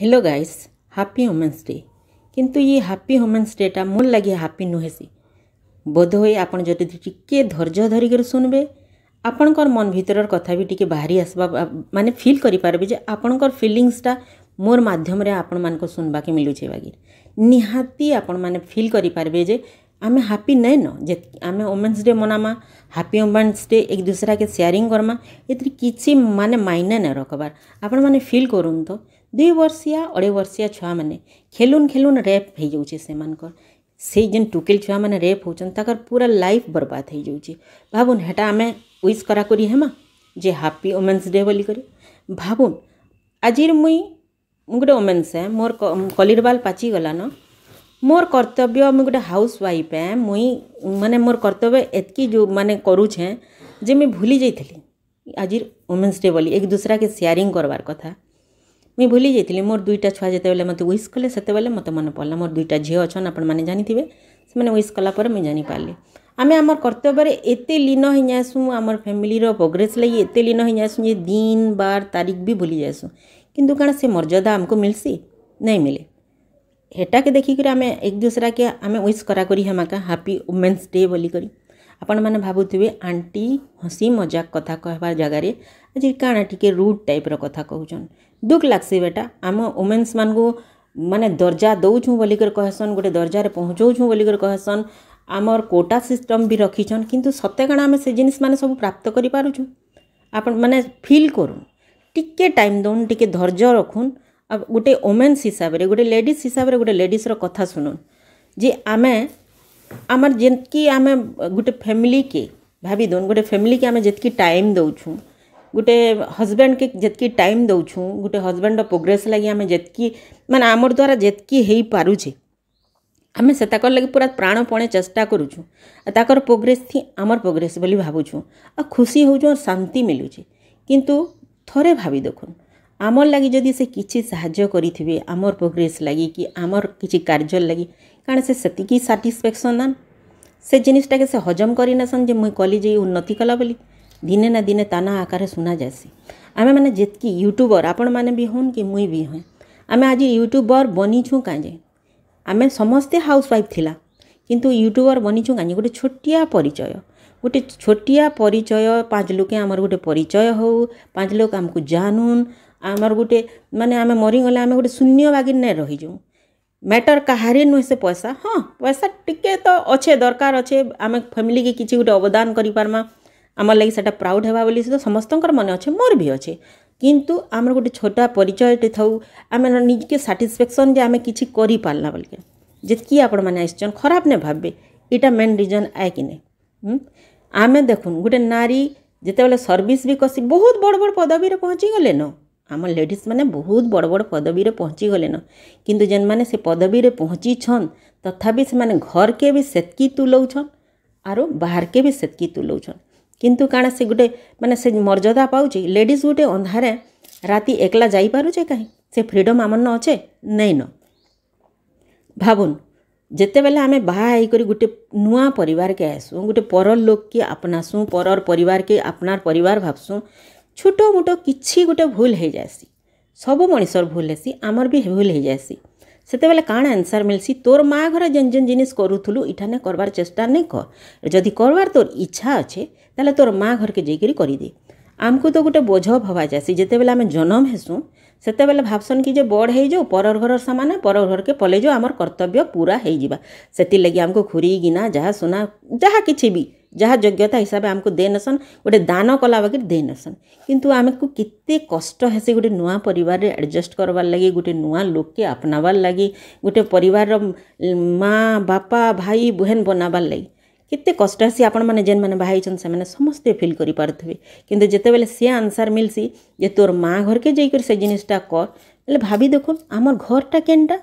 hello guys happy women's day କିନ୍ତୁ ଇଏ happy women's data ମୋର ଲାଗି ହାପି ନୁହେଁ ସେ ବୋଧହୁଏ ଆପଣ ଯଦି ଟିକିଏ ଧୈର୍ଯ୍ୟ ଧରିକରି ଶୁଣିବେ ଆପଣଙ୍କର ମନ ଭିତରର କଥା ବି ଟିକିଏ ବାହାରି ଆସିବା ମାନେ ଫିଲ୍ କରିପାରିବେ ଯେ ଆପଣଙ୍କର ଫିଲିଙ୍ଗସଟା ମୋର ମାଧ୍ୟମରେ ଆପଣମାନଙ୍କୁ ଶୁଣବାକେ ମିଳୁଛେ ବାକି ନିହାତି ଆପଣମାନେ ଫିଲ୍ କରିପାରିବେ ଯେ ଆମେ ହାପି ନାଇଁନ ଯେ ଆମେ ଓମେନ୍ସ ଡେ ମନାମା ହାପି ଓମେନ୍ସ ଡେ ଏକ ଦୁସରାକେ ସେୟାରିଂ କର୍ମା ଏଥିରେ କିଛି ମାନେ ମାଇନା ନାଇଁ ରଖବାର୍ ଆପଣମାନେ ଫିଲ୍ କରୁନ୍ ତ दुई वर्षिया अढ़े वर्षिया छुआ मैंने खेलुन खेलुन रैप हो जाऊे से से टुकेल छुआ मैंने रेप होकर पूरा लाइफ बर्बाद हो जाऊँ भावुन हेटा आम ओस करा करी हेमा जे हापी ओमेन्स डे बोल भावुन आज मुई गोटे ओमेन्स है मोर कलीर बाल पाची गलान मोर कर्तव्य मुझे गोटे हाउस वाइफ है मुई मैंने मोर कर्तव्य एतक जो मैंने करूचे जे मुझे भूली जाइली आज ओमेन्स डे बोली एक दूसरा के सेयारिंग करवार कथा ମୁଇଁ ଭୁଲି ଯାଇଥିଲି ମୋର ଦୁଇଟା ଛୁଆ ଯେତେବେଳେ ମୋତେ ୱିସ୍ କଲେ ସେତେବେଳେ ମୋତେ ମନେ ପଡ଼ିଲା ମୋର ଦୁଇଟା ଝିଅ ଅଛନ୍ ଆପଣମାନେ ଜାଣିଥିବେ ସେମାନେ ୱିସ୍ କଲା ପରେ ମୁଇଁ ଜାଣିପାରିଲି ଆମେ ଆମର କର୍ତ୍ତବ୍ୟରେ ଏତେ ଲୀନ ହେଇଯାଏସୁଁ ଆମର ଫ୍ୟାମିଲିର ପ୍ରୋଗ୍ରେସ୍ ଲାଗି ଏତେ ଲୀନ ହେଇଯାଏସୁଁ ଯେ ଦିନ ବାର ତାରିଖ ବି ଭୁଲି ଯାଏସୁଁ କିନ୍ତୁ କାଣା ସେ ମର୍ଯ୍ୟାଦା ଆମକୁ ମିଲ୍ସି ନାଇଁ ମିଲେ ହେଟାକେ ଦେଖିକରି ଆମେ ଏକ ଦୁସରାକେ ଆମେ ୱିସ୍ କରାକରି ହେମାକା ହାପି ଓମେନ୍ସ ଡେ ବୋଲିକରି ଆପଣମାନେ ଭାବୁଥିବେ ଆଣ୍ଟି ହସି ମଜାକ କଥା କହିବାର ଜାଗାରେ ଆଜି କାଣା ଟିକେ ରୁଟ୍ ଟାଇପ୍ର କଥା କହୁଛନ୍ दुख लग्स बेटा आम वुमेन्स मान मानने दर्जा दौछ बोलिकर कहसन गोटे दर्जार पहुँचाऊ बोलिकर कहसन आमर कोटा सिस्टम भी रखीछन किंतु सत्य कण आम से जिनस मैंने सब प्राप्त कर पार्छ मैंने फिल करूँ टिके टाइम दौन टे धर्ज रखुन अब गोटे वोमेन्स हिसाब से गोटे लेडिज हिसाब से गोटे लेडिज्र कथा सुनुन जे आम आमर जेकि आम गोटे फैमिली के भाभी दोन गोटे फैमिली के आम जी टाइम दौ गोटे हजबैंड के टाइम दौ गोटे हजबैंड प्रोग्रेस लगे आम जितकी मैंने आम द्वारा जितकी पारे आम से लगे पूरा प्राणपणे चेस्टा करुचुँ प्रोग्रेस थी आमर प्रोग्रेस बोली भावुँ आ खुशी हो शांति मिलूँ कि थे भावि देख आमर लगी जदि से किसी साहब आमर प्रोग्रेस लगे कि आम कि कार्य लगी कारण से सैटिस्फेक्शन ना से जिनटा के हजम करनेसन जी कली उन्नति कला बोली ଦିନେ ନା ଦିନେ ତାନା ଆକାରରେ ଶୁଣାଯାଏସି ଆମେମାନେ ଯେତ୍କି ୟୁଟ୍ୟୁବର୍ ଆପଣମାନେ ବି ହଉନ୍ କି ମୁଇଁ ବି ହଏଁ ଆମେ ଆଜି ୟୁଟ୍ୟୁବର୍ ବନିଛୁଁ କାଁଯେ ଆମେ ସମସ୍ତେ ହାଉସ୍ୱାଇଫ୍ ଥିଲା କିନ୍ତୁ ୟୁଟ୍ୟୁବର୍ ବନିଛୁଁ କାଁଯେ ଗୋଟେ ଛୋଟିଆ ପରିଚୟ ଗୋଟେ ଛୋଟିଆ ପରିଚୟ ପାଞ୍ଚ ଲୋକେ ଆମର ଗୋଟେ ପରିଚୟ ହଉ ପାଞ୍ଚ ଲୋକ ଆମକୁ ଜାନୁନ୍ ଆମର ଗୋଟେ ମାନେ ଆମେ ମରିଗଲେ ଆମେ ଗୋଟେ ଶୂନ୍ୟ ବାଗି ନାଇଁ ରହିଯାଉ ମ୍ୟାଟର୍ କାହାରି ନୁହେଁ ସେ ପଇସା ହଁ ପଇସା ଟିକେ ତ ଅଛେ ଦରକାର ଅଛେ ଆମେ ଫ୍ୟାମିଲିକେ କିଛି ଗୋଟେ ଅବଦାନ କରିପାର୍ମା আমার ଲାଗି সেটা ପ୍ରାଉଡ଼୍ ହେବା ବୋଲି ତ ସମସ୍ତଙ୍କର ମନେ ଅଛେ ମୋର ବି ଅଛେ କିନ୍ତୁ ଆମର ଗୋଟେ ଛୋଟ ପରିଚୟଟେ ଥାଉ ଆମେ ନିଜକେ ସାଟିସ୍ଫେକ୍ସନ୍ ଯେ ଆମେ କିଛି କରିପାରିଲା ବୋଲିକେ ଯେତ୍କି ଆପଣମାନେ ଆସିଛନ୍ ଖରାପ ନାଇଁ ଭାବବେ ଏଇଟା ମେନ୍ ରିଜନ୍ ଆଏ କି ନେ ଆମେ ଦେଖୁନ୍ ଗୋଟେ ନାରୀ ଯେତେବେଳେ ସର୍ଭିସ୍ ବି କସି ବହୁତ ବଡ଼ ବଡ଼ ପଦବୀରେ ପହଞ୍ଚିଗଲେନ ଆମ ଲେଡ଼ିଜ୍ମାନେ ମାନେ ବହୁତ ବଡ଼ ବଡ଼ ପଦବୀରେ ପହଞ୍ଚିଗଲେନ କିନ୍ତୁ ଯେନ୍ମାନେ ସେ ପଦବୀରେ ପହଞ୍ଚିଛନ୍ ତଥାପି ସେମାନେ ଘରକେ ବି ସେତ୍କି ତୁଲଉଛନ୍ ଆରୁ ବାହାରକେ ବି ସେତ୍କି ତୁଲଉଛନ୍ କିନ୍ତୁ କାଣା ସେ ଗୋଟେ ମାନେ ସେ ମର୍ଯ୍ୟାଦା ପାଉଛି ଲେଡ଼ିଜ୍ ଗୋଟେ ଅନ୍ଧାରେ ରାତି ଏକଲା ଯାଇପାରୁଛେ କାହିଁ ସେ ଫ୍ରିଡ଼ମ୍ ଆମର ନ ଅଛେ ନେଇନ ଭାବୁନ୍ ଯେତେବେଲେ ଆମେ ବାହା ହେଇକରି ଗୋଟେ ନୂଆ ପରିବାରକେ ଆଏସୁଁ ଗୋଟେ ପରର ଲୋକକେ ଆପଣାସୁଁ ପରର ପରିବାରକେ ଆପଣାର ପରିବାର ଭାବସୁଁ ଛୋଟ ମୋଟ କିଛି ଗୋଟେ ଭୁଲ ହେଇଯାଏସି ସବୁ ମଣିଷର ଭୁଲ ହେସି ଆମର ବି ଭୁଲ ହେଇଯାଏସି ସେତେବେଳେ କାଣା ଆନ୍ସାର୍ ମିଲ୍ସି ତୋର୍ ମା' ଘରେ ଯେନ୍ ଯେନ୍ ଜିନିଷ୍ କରୁଥିଲୁ ଇଠାନେ କର୍ବାର୍ ଚେଷ୍ଟା ନାଇଁ କର୍ ଯଦି କର୍ବାର୍ ତୋର୍ ଇଚ୍ଛା ଅଛେ ତାହେଲେ ତୋର୍ ମା' ଘର୍କେ ଯାଇକିରି କରିଦେ ଆମକୁ ତ ଗୋଟେ ବୋଝ ଭବା ଯାଏସି ଯେତେବେଲେ ଆମେ ଜନମ ହେସୁଁ ସେତେବେଲେ ଭାବସନ୍ କି ଯେ ବଡ଼ ହେଇଯାଉ ପରର ଘରର ସାମାନ ପରର ଘରକେ ପଲେଇ ଯାଉ ଆମର କର୍ତ୍ତବ୍ୟ ପୁରା ହେଇଯିବା ସେଥିର୍ଲାଗି ଆମକୁ ଖୁରୀ ଗିନା ଯାହା ସୁନା ଯାହା କିଛି ବି ଯାହା ଯୋଗ୍ୟତା ହିସାବେ ଆମକୁ ଦେଇନସନ୍ ଗୋଟେ ଦାନ କଲା ବାକି ଦେଇନସନ୍ କିନ୍ତୁ ଆମକୁ କେତେ କଷ୍ଟ ହେସି ଗୋଟେ ନୂଆ ପରିବାରରେ ଆଡ଼ଜଷ୍ଟ କରବାର୍ ଲାଗି ଗୋଟେ ନୂଆ ଲୋକକେ ଆପଣାବାର୍ ଲାଗି ଗୋଟେ ପରିବାରର ମା ବାପା ଭାଇ ବୁହେନ୍ ବନାବାର୍ ଲାଗି କେତେ କଷ୍ଟ ହେସି ଆପଣମାନେ ଯେନ୍ମାନେ ବାହା ହେଇଛନ୍ ସେମାନେ ସମସ୍ତେ ଫିଲ୍ କରିପାରୁଥିବେ କିନ୍ତୁ ଯେତେବେଲେ ସେ ଆନ୍ସାର୍ ମିଲ୍ସି ଯେ ତୋର୍ ମା' ଘର୍କେ ଯାଇକରି ସେ ଜିନିଷ୍ଟା କର୍ ହେଲେ ଭାବି ଦେଖୁନ୍ ଆମର୍ ଘର୍ଟା କେନ୍ଟା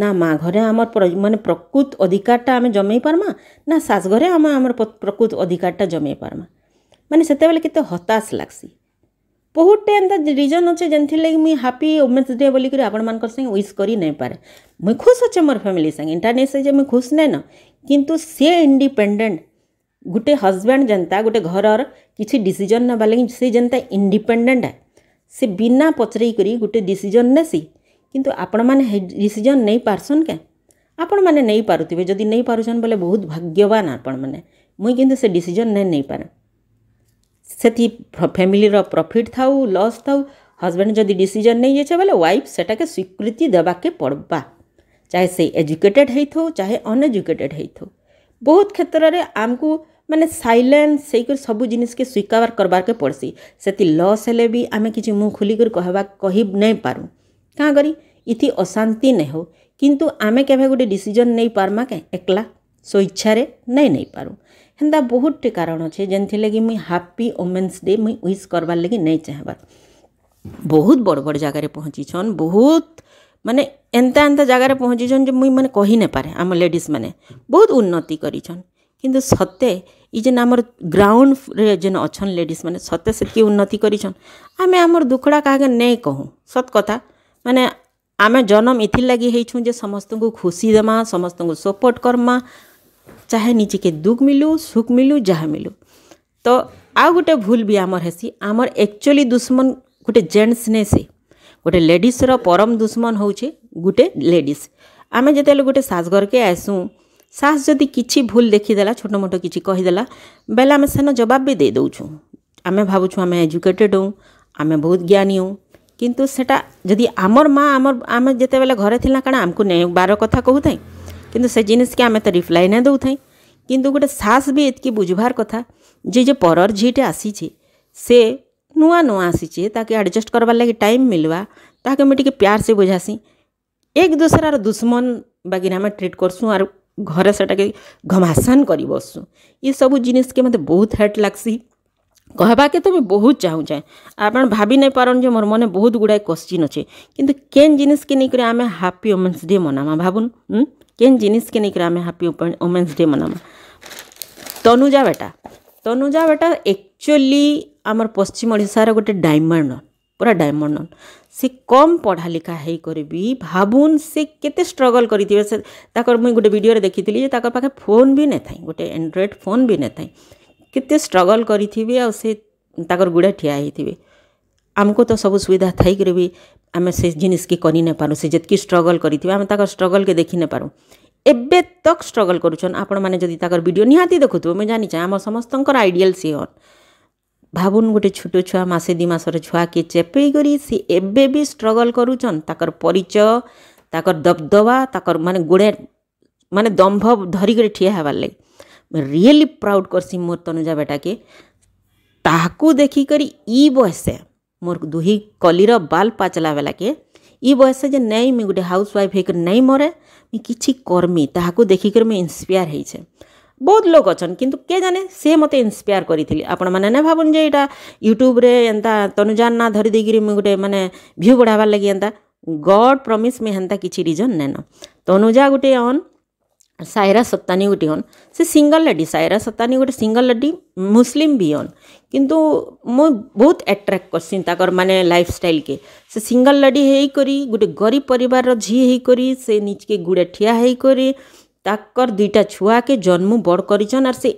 ନା ମା' ଘରେ ଆମର୍ ମାନେ ପ୍ରକୃତ୍ ଅଧିକାର୍ଟା ଆମେ ଜମେଇ ପାର୍ମା ନା ଶାଶ୍ ଘରେ ଆମେ ଆମର୍ ପ୍ରକୃତ୍ ଅଧିକାର୍ଟା ଜମେଇ ପାର୍ମା ମାନେ ସେତେବେଲେ କେତେ ହତାଶ୍ ଲାଗ୍ସି ବହୁତ୍ଟେ ଏନ୍ତା ରିଜନ୍ ଅଛେ ଯେନ୍ଥିର୍ଲାଗି ମୁଇଁ ହାପି ଓମେନ୍ସ ଡେ ବୋଲିକରି ଆପଣମାନଙ୍କର୍ ସାଙ୍ଗେ ୱିସ୍ କରି ନାଇଁପାରେ ମୁଇଁ ଖୁସ୍ ଅଛେ ମୋର୍ ଫ୍ୟାମିଲି ସାଙ୍ଗେ ଇଟା ନାଇଁ ସେ ଯେ ମୁଇଁ ଖୁସ୍ ନାଇଁନ କିନ୍ତୁ ସେ ଇଣ୍ଡିପେଣ୍ଡେଣ୍ଟ୍ ଗୁଟେ ହଜ୍ବେଣ୍ଡ୍ ଯେନ୍ତା ଗୁଟେ ଘରର୍ କିଛି ଡିସିଜନ୍ ନେବାର୍ ଲାଗି ସେ ଯେନ୍ତା ଇଣ୍ଡିପେଣ୍ଡେଣ୍ଟ୍ ଏ ସେ ବିନା ପଚରେଇ କରି ଗୁଟେ ଡିସିଜନ୍ ନେସି किंतु आपण मैंने डीसीजन नहीं पारसन क्या आपण मैंने नहीं पार्थे जदि नहीं पार्छन बोले बहुत भाग्यवान आपण मैंने मुई कितु से डिसीजन नहीं नहीं पारे से फैमिली प्रॉफिट था लॉस था हजबैंड जदि डिसीजन नहीं जाए बोले वाइफ सेटा के स्वीकृति देवाके पड़वा चाहे से एजुकेटेड हो थो चाहे अनएजुकेटेड हो बहुत क्षेत्र में आमको मैंने सैलेन्स से सब जिनके स्वीकार करवाके पड़सी से लस हेले भी आम कि मुँह खुलकर कह नहीं पारूँ କାଁ କରି ଇଥି ଅଶାନ୍ତି ନାଇଁ ହଉ କିନ୍ତୁ ଆମେ କେଭେ ଗୋଟେ ଡିସିଜନ୍ ନେଇପାର୍ମା କାଏଁ ଏକ୍ଲା ସ୍ୱଇଚ୍ଛାରେ ନାଇଁ ନେଇପାରୁ ହେନ୍ତା ବହୁତଟେ କାରଣ ଅଛେ ଯେନ୍ଥିର୍ଲାଗି ମୁଇଁ ହାପି ଓମେନ୍ସ ଡେ ମୁଇଁ ୱିସ୍ କର୍ବାର୍ ଲାଗି ନାଇଁ ଚାହେଁବାର୍ ବହୁତ ବଡ଼ ବଡ଼ ଜାଗାରେ ପହଞ୍ଚିଛନ୍ ବହୁତ ମାନେ ଏନ୍ତା ଏନ୍ତା ଜାଗାରେ ପହଞ୍ଚିଛନ୍ ଯେ ମୁଇଁ ମାନେ କହି ନେପାରେ ଆମ ଲେଡ଼ିଜ୍ମାନେ ବହୁତ ଉନ୍ନତି କରିଛନ୍ କିନ୍ତୁ ସତେ ଇ ଯେନ୍ ଆମର ଗ୍ରାଉଣ୍ଡରେ ଯେନ୍ ଅଛନ୍ ଲେଡ଼ିଜ୍ମାନେ ସତେ ସେତ୍କି ଉନ୍ନତି କରିଛନ୍ ଆମେ ଆମର ଦୁଃଖଡ଼ା କାହାକେ ନେଇ କହୁଁ ସତ୍ କଥା ମାନେ ଆମେ ଜନମ୍ ଇଥିର୍ ଲାଗି ହେଇଛୁଁ ଯେ ସମସ୍ତଙ୍କୁ ଖୁସି ଦେମା ସମସ୍ତଙ୍କୁ ସପୋର୍ଟ କର୍ମା ଚାହେ ନିଜକେ ଦୁଃଖ୍ ମିଲୁ ସୁଖ୍ ମିଲୁ ଯାହା ମିଲୁ ତ ଆଉ ଗୋଟେ ଭୁଲ୍ ବି ଆମର୍ ହେସି ଆମର୍ ଏକ୍ଚୁଆଲି ଦୁଶ୍ମନ୍ ଗୋଟେ ଜେଣ୍ଟସ୍ ନେ ସେ ଗୋଟେ ଲେଡ଼ିସ୍ର ପରମ ଦୁଶ୍ମନ୍ ହଉଛେ ଗୋଟେ ଲେଡ଼ିସ୍ ଆମେ ଯେତେବେଳେ ଗୋଟେ ଶାଶଘରକେ ଆଏସୁଁ ଶାଶ୍ ଯଦି କିଛି ଭୁଲ୍ ଦେଖିଦେଲା ଛୋଟ ମୋଟ କିଛି କହିଦେଲା ବେଲେ ଆମେ ସେନ ଜବାବ ବି ଦେଇ ଦେଉଛୁଁ ଆମେ ଭାବୁଛୁ ଆମେ ଏଜୁକେଟେଡ଼୍ ହଉଁ ଆମେ ବହୁତ ଜ୍ଞାନୀ ହଉଁ କିନ୍ତୁ ସେଟା ଯଦି ଆମର ମା ଆମର ଆମେ ଯେତେବେଳେ ଘରେ ଥିଲା କାଣା ଆମକୁ ବାର କଥା କହୁଥାଏ କିନ୍ତୁ ସେ ଜିନିଷକେ ଆମେ ତ ରିପ୍ଲାଏ ନାଇଁ ଦେଉଥାଇ କିନ୍ତୁ ଗୋଟେ ସାସ୍ ବି ଏତିକି ବୁଝବାର କଥା ଯେ ଯେ ପରର ଝିଅଟେ ଆସିଛି ସେ ନୂଆ ନୂଆ ଆସିଛି ତାକେ ଆଡ଼ଜଷ୍ଟ କରବାର୍ ଲାଗି ଟାଇମ୍ ମିଲ୍ବା ତାହାକେ ମୁଇଁ ଟିକେ ପ୍ୟାର ସେ ବୁଝାସି ଏକ ଦୁସରାର ଦୁଶ୍ମନ ବାଗିରେ ଆମେ ଟ୍ରିଟ୍ କରସୁଁ ଆର୍ ଘରେ ସେଟାକେ ଘମାସାନ କରି ବସସୁଁ ଇସବୁ ଜିନିଷକେ ମୋତେ ବହୁତ ହେଟ୍ ଲାଗ୍ସି কহবাকে তো মুই বহুত চাহুছে আপনার ভাবি নাই পারন যে মোর মনে বহুত গুড়ায় কোশ্চিন অছে কিন্তু কেন জিনিসকে নেইকরে আমি হ্যাপি ওমেন্স ডে মনামা ভাবুন কেন জিনিসকে নেইকরে আমি হ্যাপি ওমেন্স ডে মনামা তনুজা বেটা তনুজা বেটা একচুয়ালি আমার পশ্চিম ওড়িশার গোটে ডায়মন্ড ପୁରା ଡାଇମଣ୍ଡ ସେ କମ୍ ପଢ଼ାଲେଖା ହେଇକରି ବି ଭାବୁନ୍ ସେ କେତେ ଷ୍ଟ୍ରଗଲ୍ କରିଥିବେ ସେ ତାଙ୍କର ମୁଇଁ ଗୋଟେ ଭିଡ଼ିଓରେ ଦେଖିଥିଲି ଯେ ତାଙ୍କର ପାଖେ ଫୋନ୍ ବି ନେଇଥାଏ ଗୋଟେ ଆଣ୍ଡ୍ରଏଡ଼୍ ଫୋନ୍ ବି ନେଇଥାଏ କେତେ ଷ୍ଟ୍ରଗଲ୍ କରିଥିବେ ଆଉ ସେ ତାଙ୍କର ଗୁଡ଼େ ଠିଆ ହେଇଥିବେ ଆମକୁ ତ ସବୁ ସୁବିଧା ଥାଇକରି ବି ଆମେ ସେ ଜିନିଷ୍କେ କରି ନାଇଁପାରୁ ସେ ଯେତ୍କି ଷ୍ଟ୍ରଗଲ୍ କରିଥିବେ ଆମେ ତାଙ୍କର ଷ୍ଟ୍ରଗଲ୍କେ ଦେଖି ନାଇଁପାରୁ ଏବେ ତକ୍ ଷ୍ଟ୍ରଗଲ୍ କରୁଛନ୍ ଆପଣମାନେ ଯଦି ତାଙ୍କର ଭିଡ଼ିଓ ନିହାତି ଦେଖୁଥିବେ ମୁଁ ଜାଣିଛେ ଆମ ସମସ୍ତଙ୍କର ଆଇଡ଼ିଆଲ୍ ସିଏ ହନ୍ ଭାବୁନ୍ ଗୋଟେ ଛୋଟ ଛୁଆ ମାସେ ଦୁଇ ମାସର ଛୁଆକେ ଚେପେଇ କରି ସେ ଏବେ ବି ଷ୍ଟ୍ରଗଲ୍ କରୁଛନ୍ ତାଙ୍କର ପରିଚୟ ତାଙ୍କର ଦବଦବା ତାଙ୍କର ମାନେ ଗୋଡ଼େ ମାନେ ଦମ୍ଭ ଧରିକରି ଠିଆ ହେବାର୍ ଲାଗି ରିଏଲି ପ୍ରାଉଡ଼୍ କର୍ସି ମୋର୍ ତନୁଜା ବେଟାକେ ତାହାକୁ ଦେଖିକରି ଇ ବୟସେ ମୋର୍ ଦୁହି କଲିର ବାଲ୍ ପାଚଲା ବେଲାକେ ଇ ବୟସେ ଯେ ନାଇଁ ମୁଇଁ ଗୁଟେ ହାଉସ୍ ୱାଇଫ୍ ହେଇକରି ନାଇଁ ମରେ ମୁଇଁ କିଛି କର୍ମି ତାହାକୁ ଦେଖିକରି ମୁଇଁ ଇନ୍ସପାୟାର୍ ହେଇଛେ ବହୁତ ଲୋକ ଅଛନ୍ କିନ୍ତୁ କେ ଜାନେ ସେ ମୋତେ ଇନ୍ସପାୟାର୍ କରିଥିଲେ ଆପଣମାନେ ନା ଭାବୁନ୍ ଯେ ଏଇଟା ୟୁଟ୍ୟୁବ୍ରେ ଏନ୍ତା ତନୁଜାନ ନା ଧରି ଦେଇକିରି ମୁଇଁ ଗୋଟେ ମାନେ ଭ୍ୟୁ ବଢ଼ାବାର୍ ଲାଗି ଏନ୍ତା ଗଡ଼୍ ପ୍ରମିସ୍ ମୁଇଁ ହେନ୍ତା କିଛି ରିଜନ୍ ନାଇଁନ ତନୁଜା ଗୁଟେ ଅନ୍ ସାୟରା ସତ୍ତାନୀ ଗୋଟେ ହନ୍ ସେ ସିଙ୍ଗଲ୍ ଲେଡ଼ି ସାୟରା ସତ୍ତାନୀ ଗୋଟେ ସିଙ୍ଗଲ୍ ଲେଡ଼ି ମୁସଲିମ୍ ବି ହନ୍ କିନ୍ତୁ ମୁଁ ବହୁତ ଆଟ୍ରାକ୍ଟ କର୍ସି ତାଙ୍କର ମାନେ ଲାଇଫ୍ ଷ୍ଟାଇଲ୍କେ ସେ ସିଙ୍ଗଲ୍ ଲେଡ଼ି ହେଇକରି ଗୋଟେ ଗରିବ ପରିବାରର ଝି ହେଇକରି ସେ ନିଜକେ ଗୁଡ଼େ ଠିଆ ହେଇକରି ତାଙ୍କର ଦୁଇଟା ଛୁଆକେ ଜନ୍ମ ବଡ଼ କରିଛନ୍ ଆର୍ ସେ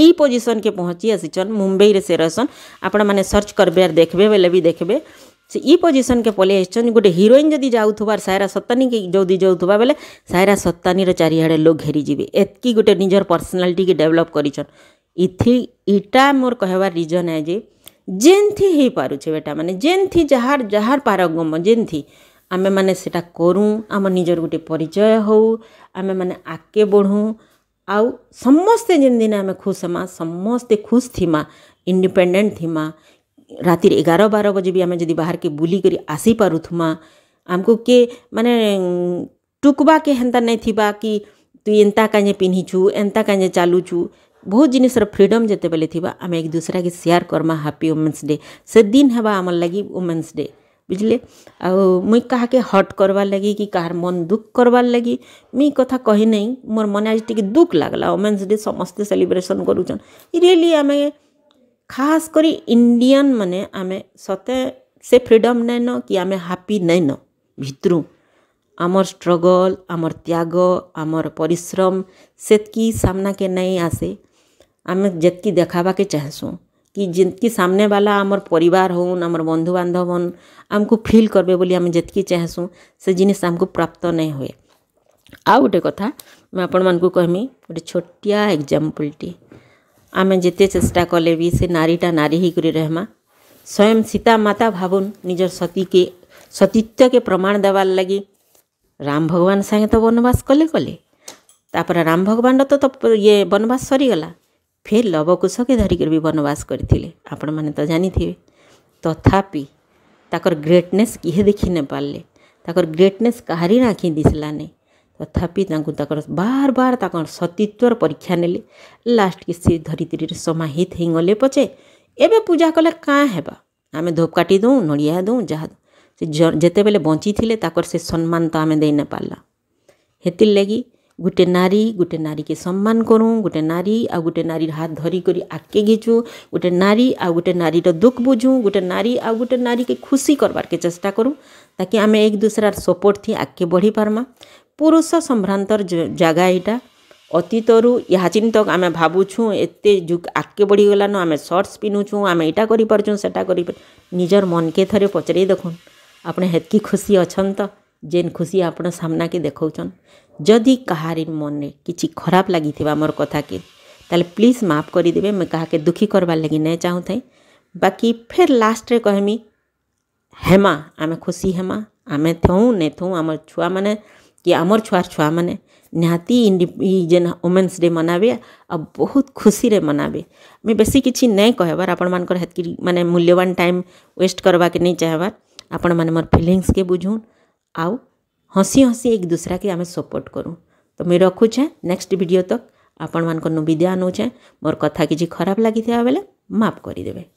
ଏଇ ପୋଜିସନ୍କେ ପହଞ୍ଚି ଆସିଛନ୍ ମୁମ୍ବାଇରେ ସେ ରହସନ୍ ଆପଣମାନେ ସର୍ଚ୍ଚ କରିବେ ଆର୍ ଦେଖ୍ବେ ବେଲେ ବି ଦେଖ୍ବେ ସେ ଇ ପୋଜିସନ୍କେ ପଳେଇ ଆସିଛନ୍ ଗୋଟେ ହିରୋଇନ୍ ଯଦି ଯାଉଥିବାର ସାୟରା ସତାନୀକି ଯଦି ଯାଉଥିବା ବେଲେ ସାୟରା ସତାନୀର ଚାରିଆଡ଼େ ଲୋକ ଘେରିଯିବେ ଏତ୍କି ଗୋଟେ ନିଜର ପର୍ସନାଲିଟିକି ଡେଭଲପ୍ କରିଛନ୍ ଇଥି ଇଟା ମୋର କହିବାର ରିଜନ୍ ହେ ଯେ ଯେନ୍ଥି ହେଇପାରୁଛେ ବେଟାମାନେ ଯେନ୍ଥି ଯାହାର ଯାହାର ପାରଙ୍ଗମ ଯେନ୍ଥି ଆମେମାନେ ସେଟା କରୁଁ ଆମ ନିଜର ଗୋଟେ ପରିଚୟ ହଉ ଆମେମାନେ ଆଗକେ ବଢ଼ୁଁ ଆଉ ସମସ୍ତେ ଯେନ୍ ଦିନେ ଆମେ ଖୁସ୍ ହେମା ସମସ୍ତେ ଖୁସ୍ ଥିମା ଇଣ୍ଡିପେଣ୍ଡେଣ୍ଟ ଥିମା ରାତିରେ ଏଗାର ବାର ବଜେ ବି ଆମେ ଯଦି ବାହାର୍କେ ବୁଲିକରି ଆସିପାରୁଥିମା ଆମ୍କୁ କେ ମାନେ ଟୁକ୍ବାକେ ହେନ୍ତା ନାଇଁ ଥିବା କି ତୁଇ ଏନ୍ତା କାଁଜେ ପିନ୍ଧିଛୁ ଏନ୍ତା କାଁଜେ ଚାଲୁଛୁ ବହୁତ ଜିନିଷର ଫ୍ରିଡ଼ମ୍ ଯେତେବେଲେ ଥିବା ଆମେ ଏକ ଦୁସରାକେ ସେୟାର୍ କର୍ମା ହାପି ଓମେନ୍ସ ଡେ ସେ ଦିନ୍ ହେବା ଆମର୍ ଲାଗି ଓମେନ୍ସ ଡେ ବୁଝିଲେ ଆଉ ମୁଇଁ କାହାକେ ହଟ୍ କର୍ବାର୍ ଲାଗି କି କାହାର ମନ୍ ଦୁଃଖ କର୍ବାର୍ ଲାଗି ମୁଇଁ କଥା କହି ନାଇଁ ମୋର୍ ମନେ ଆଜି ଟିକେ ଦୁଃଖ ଲାଗ୍ଲା ଓମେନ୍ସ ଡେ ସମସ୍ତେ ସେଲିବ୍ରେସନ୍ କରୁଛନ୍ ରିଏଲି ଆମେ खास कर इंडियान मान आम सते से फ्रीडम नाइन कि आम हापी नैन भितर आम स्ट्रगल आमर त्याग आमर पिश्रम से सामना के नहीं आसे आम जितकी देखावाके चाहसुँ कि जितकी सामने वाला आम पर हों आम बंधु बांधव हन आमको फिल करबे बोली आम जितकी चाहसुँ से जिनिस आमको प्राप्त नहीं हुए आ गोटे कथा मैं आपण मानक कहमी गोटे छोटिया एग्जाम्पलटी आम जिते चेष्टा कले भी से नारीटा नारी ही करी रहमा स्वयं सीता माता भावुन निजर सती के सतीत्व के प्रमाण देवार लगी राम भगवान सागे तो बनवास कले कले तापर राम भगवान तो तो ये बनवास सरीगला फिर लवकुश के धरिकर भी बनवास करते आपण मैंने तो जानी थे तथापि तो ताकर ग्रेटनेस किए देखी न पारे ताकर ग्रेटनेस कहारी ना कि नहीं ତଥାପି ତାଙ୍କୁ ତାଙ୍କର ବାର ବାର ତାଙ୍କର ସତୀତ୍ୱର ପରୀକ୍ଷା ନେଲେ ଲାଷ୍ଟକେ ସେ ଧରିତ୍ରୀରେ ସମାହିତ ହେଇଗଲେ ପଛେ ଏବେ ପୂଜା କଲେ କାଁ ହେବା ଆମେ ଧୂପକାଠି ଦେଉଁ ନଡ଼ିଆ ଦେଉଁ ଯାହା ସେ ଯେତେବେଳେ ବଞ୍ଚିଥିଲେ ତାଙ୍କର ସେ ସମ୍ମାନ ତ ଆମେ ଦେଇ ନାଇପାରିଲା ହେତିର୍ ଲାଗି ଗୋଟେ ନାରୀ ଗୋଟେ ନାରୀକେ ସମ୍ମାନ କରୁଁ ଗୋଟେ ନାରୀ ଆଉ ଗୋଟେ ନାରୀର ହାତ ଧରିକରି ଆଗକେ ଘିଚୁଁ ଗୋଟେ ନାରୀ ଆଉ ଗୋଟେ ନାରୀର ଦୁଃଖ ବୁଝୁଁ ଗୋଟେ ନାରୀ ଆଉ ଗୋଟେ ନାରୀକେ ଖୁସି କରବାର୍କେ ଚେଷ୍ଟା କରୁଁ ତାକି ଆମେ ଏକ ଦୁସରାର ସପୋର୍ଟଥି ଆଗକେ ବଢ଼ି ପାର୍ମା पुरुष संभ्रांत जगह यहाँ अतीतर यह चिंतक आम भावुँ एत आगे बढ़ी गलान आम सर्ट्स पिन्धु आम यहाँ करा कर निजर मन के थे पचर देखुन आपत खुशी अच्छा जेन खुशी आपना के देखन जदि कह मन में किसी खराब लगी मोर कथा के तेल प्लीज माफ करदे मैं क्या के दुखी करवा लगी नहीं चाहू थे बाकी फिर लास्टे कहमी हेमा आम खुशी हेमा आम थे नहीं थो आम छुआ मैंने कि आम छुआर छुआ मैंने निहाति ओमेन्स डे मनाबे आ बहुत खुशी रे मनाबे मुझे बेसी किसी नहीं कहबार आपण मानक मानने मूल्यवान टाइम वेस्ट करवा के नहीं चाहबार आपण मैंने मोर फिलिंगस के बुझुन आउ हसी हसी एक दूसरा के आम सपोर्ट करूँ तो मुझे रखुचे नेक्स्ट भिडियो तक आपण मानक नु विदया मोर कथा कि खराब लगी बेले माफ करदे